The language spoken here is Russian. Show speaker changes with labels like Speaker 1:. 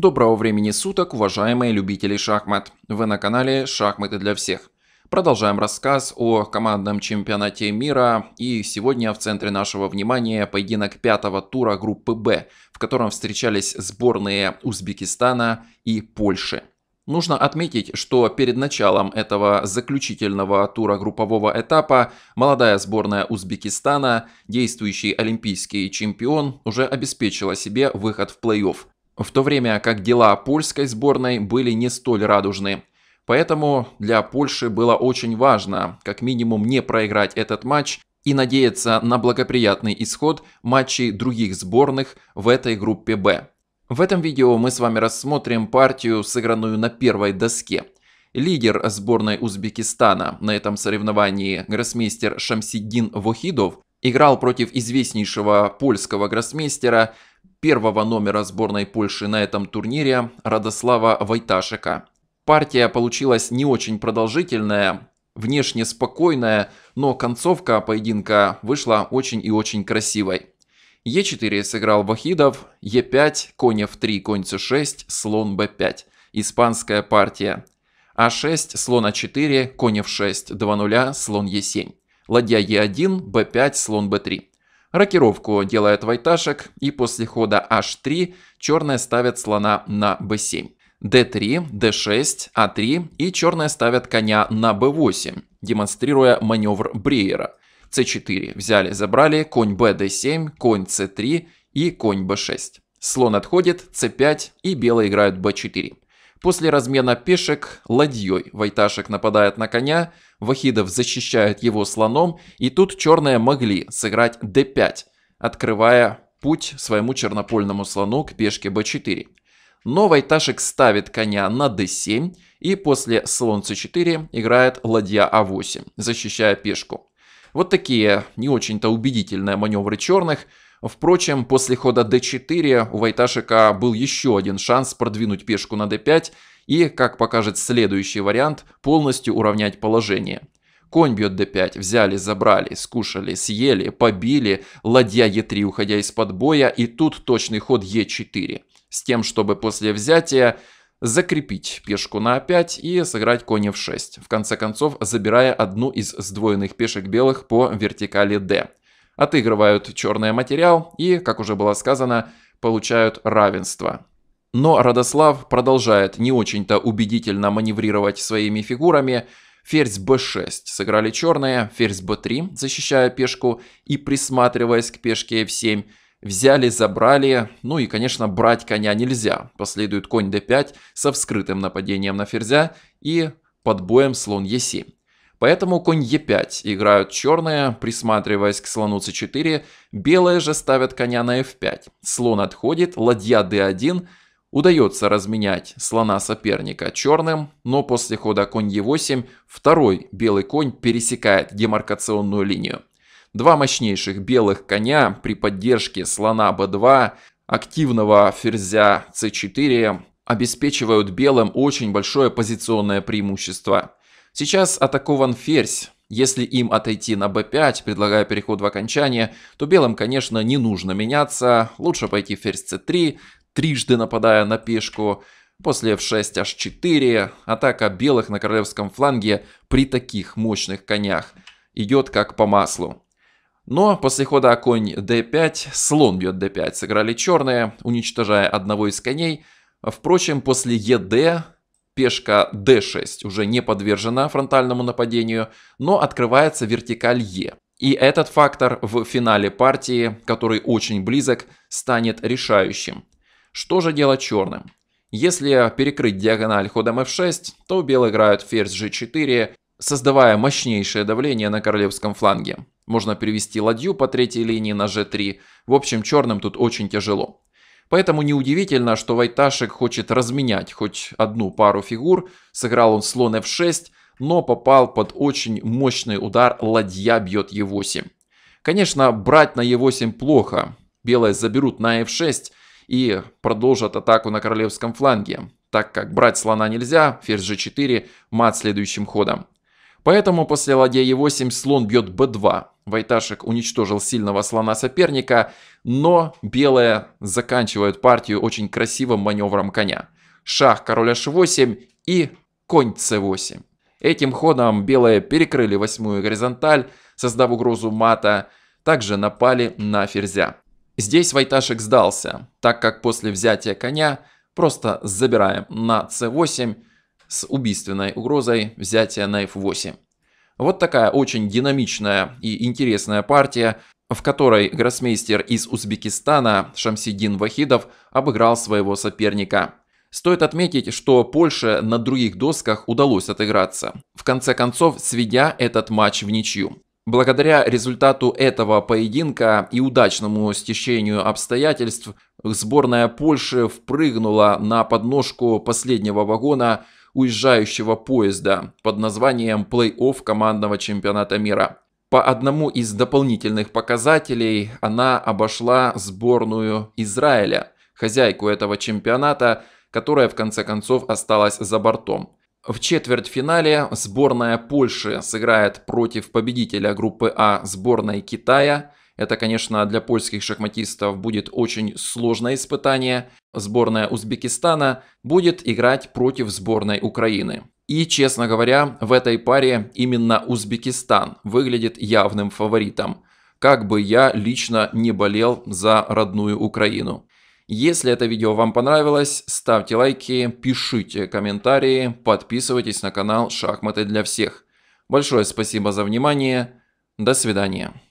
Speaker 1: Доброго времени суток, уважаемые любители шахмат. Вы на канале «Шахматы для всех». Продолжаем рассказ о командном чемпионате мира. И сегодня в центре нашего внимания поединок пятого тура группы «Б», в котором встречались сборные Узбекистана и Польши. Нужно отметить, что перед началом этого заключительного тура группового этапа молодая сборная Узбекистана, действующий олимпийский чемпион, уже обеспечила себе выход в плей-офф. В то время как дела польской сборной были не столь радужны. Поэтому для Польши было очень важно, как минимум, не проиграть этот матч и надеяться на благоприятный исход матчей других сборных в этой группе «Б». В этом видео мы с вами рассмотрим партию, сыгранную на первой доске. Лидер сборной Узбекистана на этом соревновании гроссмейстер Шамсиддин Вохидов играл против известнейшего польского гроссмейстера, первого номера сборной Польши на этом турнире Радослава Войташека. Партия получилась не очень продолжительная, внешне спокойная, но концовка поединка вышла очень и очень красивой. Е4 сыграл Вахидов, Е5, конь F3, конь C6, слон B5. Испанская партия. А6, слон А4, конь F6, 2 0, слон Е7 ладья e 1 b 5 слон b 3 Рокировку делает Вайташек, и после хода H3 черные ставят слона на B7. D3, D6, a 3 и черные ставят коня на B8, демонстрируя маневр Бриера. C4 взяли, забрали, конь b d7, конь c3 и конь b6. Слон отходит, c5 и белые играют b4. После размена пешек ладьей Вайташек нападает на коня, Вахидов защищает его слоном, и тут черные могли сыграть d5, открывая путь своему чернопольному слону к пешке b4. Но Вайташек ставит коня на d7 и после слон c4 играет ладья a8, а защищая пешку. Вот такие не очень-то убедительные маневры черных – Впрочем, после хода d4 у Вайташика был еще один шанс продвинуть пешку на d5 и, как покажет следующий вариант, полностью уравнять положение. Конь бьет d5, взяли, забрали, скушали, съели, побили, ладья e3, уходя из-под боя, и тут точный ход e4, с тем, чтобы после взятия закрепить пешку на a5 и сыграть конь f6, в конце концов забирая одну из сдвоенных пешек белых по вертикали d отыгрывают черный материал и, как уже было сказано, получают равенство. Но Радослав продолжает не очень-то убедительно маневрировать своими фигурами. Ферзь b6 сыграли черные, ферзь b3, защищая пешку и присматриваясь к пешке f7, взяли, забрали, ну и, конечно, брать коня нельзя. Последует конь d5 со вскрытым нападением на ферзя и под боем слон e7. Поэтому конь Е5 играют черные, присматриваясь к слону c4, белые же ставят коня на F5. Слон отходит, ладья d1, удается разменять слона соперника черным, но после хода конь Е8 второй белый конь пересекает демаркационную линию. Два мощнейших белых коня при поддержке слона b2, активного ферзя c4 обеспечивают белым очень большое позиционное преимущество. Сейчас атакован ферзь. Если им отойти на b5, предлагая переход в окончание, то белым, конечно, не нужно меняться. Лучше пойти ферзь c3, трижды нападая на пешку. После f6, h4, атака белых на королевском фланге при таких мощных конях идет как по маслу. Но после хода конь d5, слон бьет d5, сыграли черные, уничтожая одного из коней. Впрочем, после ед пешка d6 уже не подвержена фронтальному нападению, но открывается вертикаль e. И этот фактор в финале партии, который очень близок, станет решающим. Что же делать черным? Если перекрыть диагональ ходом f6, то белые играют ферзь g4, создавая мощнейшее давление на королевском фланге. Можно перевести ладью по третьей линии на g3. В общем, черным тут очень тяжело. Поэтому неудивительно, что Вайташек хочет разменять хоть одну пару фигур. Сыграл он слон f6, но попал под очень мощный удар, ладья бьет e8. Конечно, брать на e8 плохо. Белые заберут на f6 и продолжат атаку на королевском фланге. Так как брать слона нельзя, ферзь g4, мат следующим ходом. Поэтому после ладья e8 слон бьет b2. Вайташек уничтожил сильного слона соперника, но белые заканчивают партию очень красивым маневром коня. Шах король h8 и конь c8. Этим ходом белые перекрыли восьмую горизонталь, создав угрозу мата, также напали на ферзя. Здесь Вайташек сдался, так как после взятия коня просто забираем на c8 с убийственной угрозой взятия на f8. Вот такая очень динамичная и интересная партия, в которой гроссмейстер из Узбекистана Шамсидин Вахидов обыграл своего соперника. Стоит отметить, что Польше на других досках удалось отыграться, в конце концов сведя этот матч в ничью. Благодаря результату этого поединка и удачному стечению обстоятельств сборная Польши впрыгнула на подножку последнего вагона уезжающего поезда под названием плей-офф командного чемпионата мира. По одному из дополнительных показателей она обошла сборную Израиля, хозяйку этого чемпионата, которая в конце концов осталась за бортом. В четвертьфинале сборная Польши сыграет против победителя группы А сборной Китая. Это, конечно, для польских шахматистов будет очень сложное испытание, сборная Узбекистана будет играть против сборной Украины. И, честно говоря, в этой паре именно Узбекистан выглядит явным фаворитом. Как бы я лично не болел за родную Украину. Если это видео вам понравилось, ставьте лайки, пишите комментарии, подписывайтесь на канал «Шахматы для всех». Большое спасибо за внимание. До свидания.